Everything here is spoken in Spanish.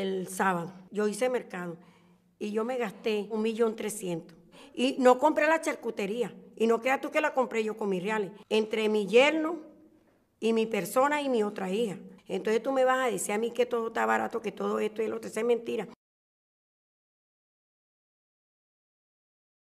el sábado. Yo hice mercado y yo me gasté un millón trescientos. Y no compré la charcutería. Y no creas tú que la compré yo con mis reales. Entre mi yerno y mi persona y mi otra hija. Entonces tú me vas a decir a mí que todo está barato, que todo esto y lo otro. es mentira.